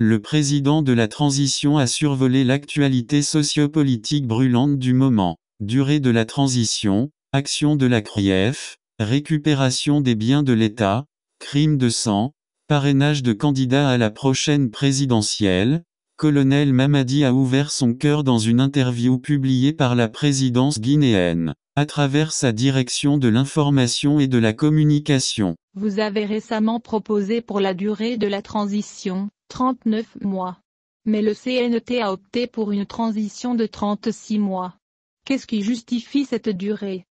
le président de la transition a survolé l'actualité sociopolitique brûlante du moment. Durée de la transition, action de la CRIEF, récupération des biens de l'État, crime de sang, parrainage de candidats à la prochaine présidentielle, Colonel Mamadi a ouvert son cœur dans une interview publiée par la présidence guinéenne, à travers sa direction de l'information et de la communication. Vous avez récemment proposé pour la durée de la transition, 39 mois. Mais le CNT a opté pour une transition de 36 mois. Qu'est-ce qui justifie cette durée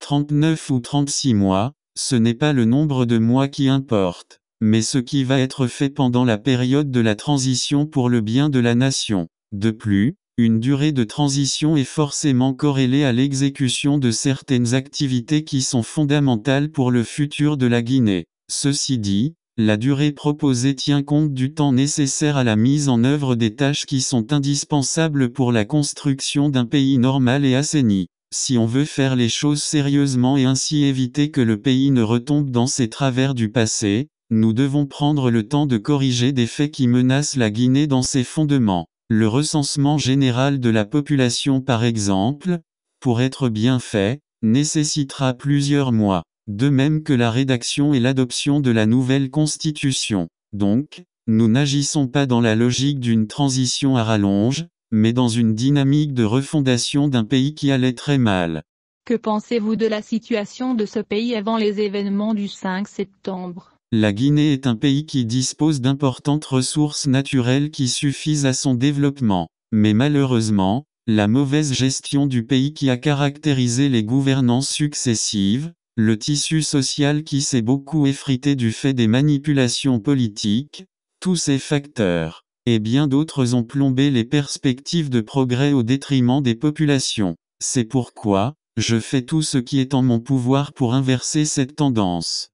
39 ou 36 mois, ce n'est pas le nombre de mois qui importe, mais ce qui va être fait pendant la période de la transition pour le bien de la nation. De plus, une durée de transition est forcément corrélée à l'exécution de certaines activités qui sont fondamentales pour le futur de la Guinée. Ceci dit, la durée proposée tient compte du temps nécessaire à la mise en œuvre des tâches qui sont indispensables pour la construction d'un pays normal et assaini. Si on veut faire les choses sérieusement et ainsi éviter que le pays ne retombe dans ses travers du passé, nous devons prendre le temps de corriger des faits qui menacent la Guinée dans ses fondements. Le recensement général de la population par exemple, pour être bien fait, nécessitera plusieurs mois de même que la rédaction et l'adoption de la nouvelle Constitution. Donc, nous n'agissons pas dans la logique d'une transition à rallonge, mais dans une dynamique de refondation d'un pays qui allait très mal. Que pensez-vous de la situation de ce pays avant les événements du 5 septembre La Guinée est un pays qui dispose d'importantes ressources naturelles qui suffisent à son développement. Mais malheureusement, la mauvaise gestion du pays qui a caractérisé les gouvernances successives, le tissu social qui s'est beaucoup effrité du fait des manipulations politiques, tous ces facteurs, et bien d'autres ont plombé les perspectives de progrès au détriment des populations. C'est pourquoi, je fais tout ce qui est en mon pouvoir pour inverser cette tendance.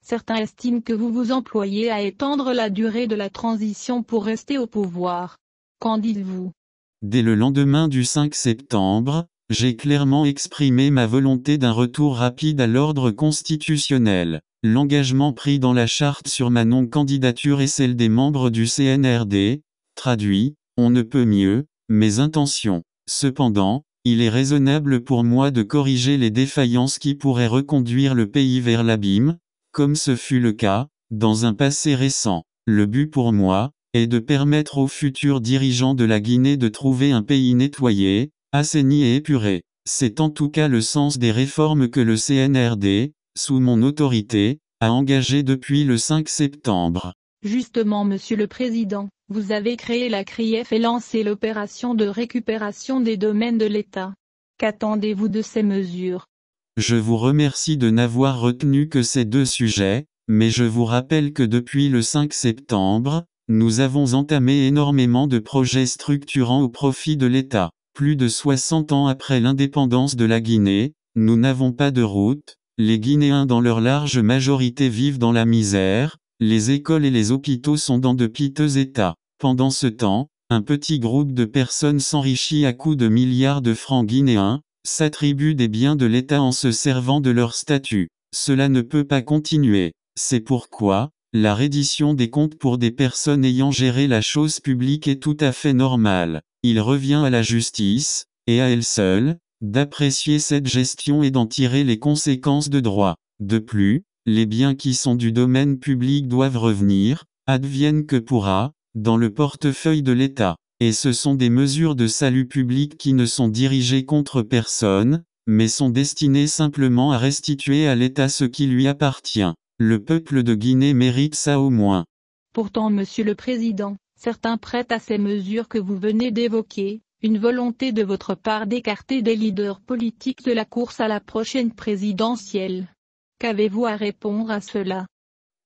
Certains estiment que vous vous employez à étendre la durée de la transition pour rester au pouvoir. Qu'en dites-vous Dès le lendemain du 5 septembre, j'ai clairement exprimé ma volonté d'un retour rapide à l'ordre constitutionnel. L'engagement pris dans la charte sur ma non-candidature et celle des membres du CNRD, traduit, on ne peut mieux, mes intentions. Cependant, il est raisonnable pour moi de corriger les défaillances qui pourraient reconduire le pays vers l'abîme, comme ce fut le cas, dans un passé récent. Le but pour moi, est de permettre aux futurs dirigeants de la Guinée de trouver un pays nettoyé, Assaini et épuré, C'est en tout cas le sens des réformes que le CNRD, sous mon autorité, a engagées depuis le 5 septembre. Justement, Monsieur le Président, vous avez créé la CRIEF et lancé l'opération de récupération des domaines de l'État. Qu'attendez-vous de ces mesures Je vous remercie de n'avoir retenu que ces deux sujets, mais je vous rappelle que depuis le 5 septembre, nous avons entamé énormément de projets structurants au profit de l'État. Plus de 60 ans après l'indépendance de la Guinée, nous n'avons pas de route, les Guinéens dans leur large majorité vivent dans la misère, les écoles et les hôpitaux sont dans de piteux états. Pendant ce temps, un petit groupe de personnes s'enrichit à coups de milliards de francs guinéens, s'attribue des biens de l'État en se servant de leur statut. Cela ne peut pas continuer. C'est pourquoi, la reddition des comptes pour des personnes ayant géré la chose publique est tout à fait normale. Il revient à la justice, et à elle seule, d'apprécier cette gestion et d'en tirer les conséquences de droit. De plus, les biens qui sont du domaine public doivent revenir, advienne que pourra, dans le portefeuille de l'État. Et ce sont des mesures de salut public qui ne sont dirigées contre personne, mais sont destinées simplement à restituer à l'État ce qui lui appartient. Le peuple de Guinée mérite ça au moins. Pourtant, Monsieur le Président, Certains prêtent à ces mesures que vous venez d'évoquer, une volonté de votre part d'écarter des leaders politiques de la course à la prochaine présidentielle. Qu'avez-vous à répondre à cela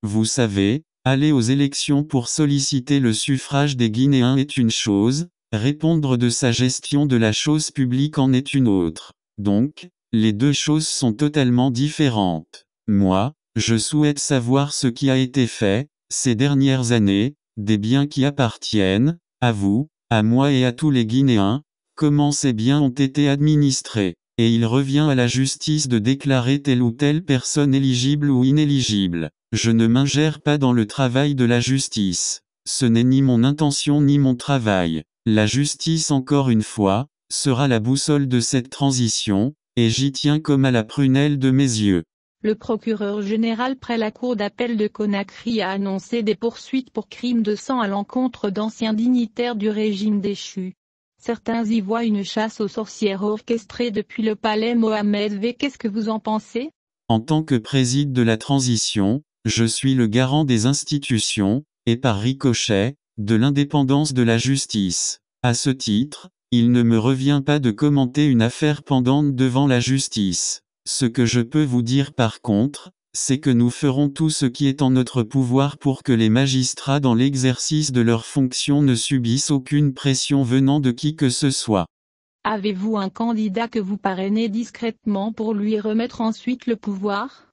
Vous savez, aller aux élections pour solliciter le suffrage des Guinéens est une chose, répondre de sa gestion de la chose publique en est une autre. Donc, les deux choses sont totalement différentes. Moi, je souhaite savoir ce qui a été fait, ces dernières années, des biens qui appartiennent, à vous, à moi et à tous les Guinéens, comment ces biens ont été administrés, et il revient à la justice de déclarer telle ou telle personne éligible ou inéligible. Je ne m'ingère pas dans le travail de la justice. Ce n'est ni mon intention ni mon travail. La justice, encore une fois, sera la boussole de cette transition, et j'y tiens comme à la prunelle de mes yeux. Le procureur général près la cour d'appel de Conakry a annoncé des poursuites pour crimes de sang à l'encontre d'anciens dignitaires du régime déchu. Certains y voient une chasse aux sorcières orchestrée depuis le palais Mohamed V. Qu'est-ce que vous en pensez En tant que président de la transition, je suis le garant des institutions, et par ricochet, de l'indépendance de la justice. À ce titre, il ne me revient pas de commenter une affaire pendante devant la justice. Ce que je peux vous dire par contre, c'est que nous ferons tout ce qui est en notre pouvoir pour que les magistrats dans l'exercice de leurs fonctions ne subissent aucune pression venant de qui que ce soit. Avez-vous un candidat que vous parrainez discrètement pour lui remettre ensuite le pouvoir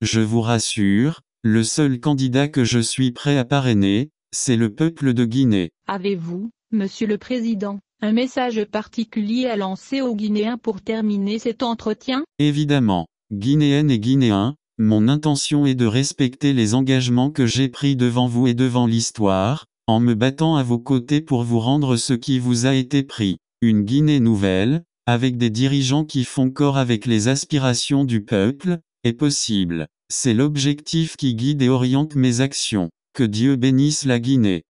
Je vous rassure, le seul candidat que je suis prêt à parrainer, c'est le peuple de Guinée. Avez-vous Monsieur le Président, un message particulier à lancer aux Guinéens pour terminer cet entretien Évidemment, Guinéennes et Guinéens, mon intention est de respecter les engagements que j'ai pris devant vous et devant l'histoire, en me battant à vos côtés pour vous rendre ce qui vous a été pris, une Guinée nouvelle, avec des dirigeants qui font corps avec les aspirations du peuple, est possible. C'est l'objectif qui guide et oriente mes actions. Que Dieu bénisse la Guinée.